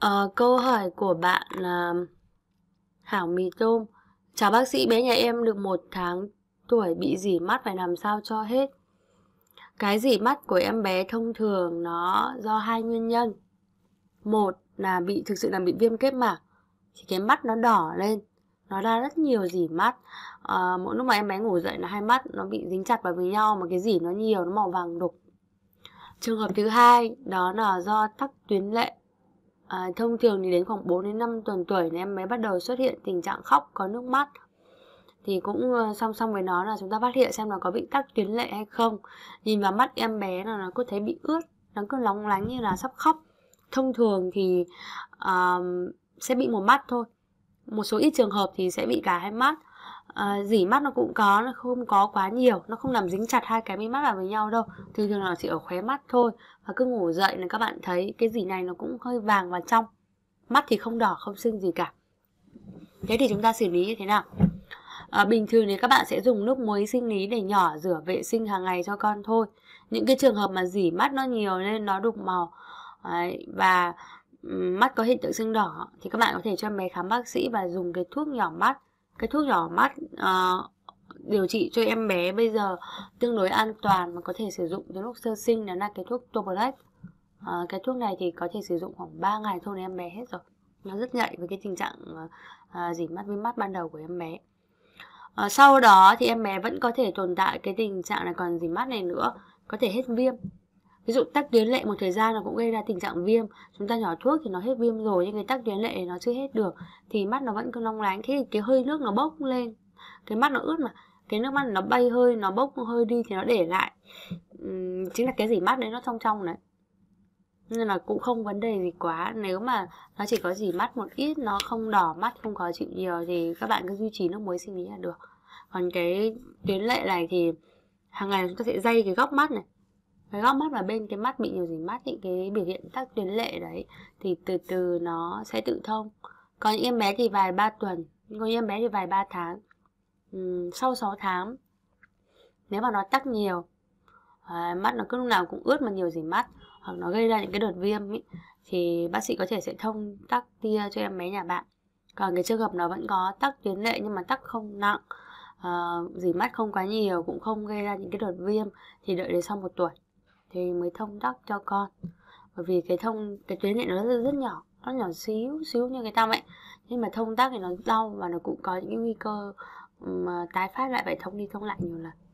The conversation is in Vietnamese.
Ờ, câu hỏi của bạn là ờ, Hảo mì tôm. Chào bác sĩ, bé nhà em được một tháng tuổi bị dỉ mắt phải làm sao cho hết. Cái dỉ mắt của em bé thông thường nó do hai nguyên nhân. Một là bị thực sự là bị viêm kết mạc thì cái mắt nó đỏ lên nó ra rất nhiều dỉ mắt à, mỗi lúc mà em bé ngủ dậy là hai mắt nó bị dính chặt vào với nhau mà cái dỉ nó nhiều nó màu vàng đục trường hợp thứ hai đó là do tắc tuyến lệ À, thông thường thì đến khoảng 4 đến 5 tuần tuổi thì em bé bắt đầu xuất hiện tình trạng khóc có nước mắt thì cũng ờ, song song với nó là chúng ta phát hiện xem là có bị tắc tuyến lệ hay không nhìn vào mắt em bé là nó cứ thấy bị ướt nó cứ lóng lánh như là sắp khóc thông thường thì uh, sẽ bị một mắt thôi một số ít trường hợp thì sẽ bị cả hai mắt à, dỉ mắt nó cũng có nó không có quá nhiều nó không làm dính chặt hai cái mi mắt vào với nhau đâu thường thường là chỉ ở khóe mắt thôi và cứ ngủ dậy là các bạn thấy cái dỉ này nó cũng hơi vàng và trong mắt thì không đỏ không sưng gì cả thế thì chúng ta xử lý như thế nào à, bình thường thì các bạn sẽ dùng nước muối sinh lý để nhỏ rửa vệ sinh hàng ngày cho con thôi những cái trường hợp mà dỉ mắt nó nhiều nên nó đục màu Đấy, và mắt có hiện tượng sưng đỏ thì các bạn có thể cho bé khám bác sĩ và dùng cái thuốc nhỏ mắt cái thuốc nhỏ mắt uh, điều trị cho em bé bây giờ tương đối an toàn mà có thể sử dụng từ lúc sơ sinh đó là cái thuốc Tobrex. À, ờ, cái thuốc này thì có thể sử dụng khoảng 3 ngày thôi là em bé hết rồi. Nó rất nhạy với cái tình trạng à, ờ, dỉ mắt với mắt ban đầu của em bé. À, sau đó thì em bé vẫn có thể tồn tại cái tình trạng là còn dỉ mắt này nữa, có thể hết viêm ví dụ tắc tuyến lệ một thời gian nó cũng gây ra tình trạng viêm chúng ta nhỏ thuốc thì nó hết viêm rồi nhưng cái tắc tuyến lệ nó chưa hết được thì mắt nó vẫn cứ long lánh thế thì cái hơi nước nó bốc lên cái mắt nó ướt mà cái nước mắt nó bay hơi nó bốc hơi đi thì nó để lại uhm, chính là cái gì mắt đấy nó trong trong đấy nên là cũng không vấn đề gì quá nếu mà nó chỉ có gì mắt một ít nó không đỏ mắt không khó chịu nhiều thì các bạn cứ duy trì nước muối sinh lý là được còn cái tuyến lệ này thì hàng ngày chúng ta sẽ dây cái góc mắt này cái góc mắt và bên cái mắt bị nhiều dính mắt những cái biểu hiện tắc tuyến lệ đấy thì từ từ nó sẽ tự thông còn những em bé thì vài ba tuần còn những em bé thì vài ba tháng ừ, sau 6 tháng nếu mà nó tắc nhiều à, mắt nó cứ lúc nào cũng ướt mà nhiều dính mắt hoặc nó gây ra những cái đợt viêm ý, thì bác sĩ có thể sẽ thông tắc tia cho em bé nhà bạn còn cái trường hợp nó vẫn có tắc tuyến lệ nhưng mà tắc không nặng à, ờ, dính mắt không quá nhiều cũng không gây ra những cái đợt viêm thì đợi đến sau một tuổi thì mới thông tắc cho con bởi vì cái thông cái tuyến này nó rất, rất nhỏ nó nhỏ xíu xíu như cái tăm ấy nhưng mà thông tắc thì nó đau và nó cũng có những nguy cơ mà tái phát lại phải thông đi thông lại nhiều lần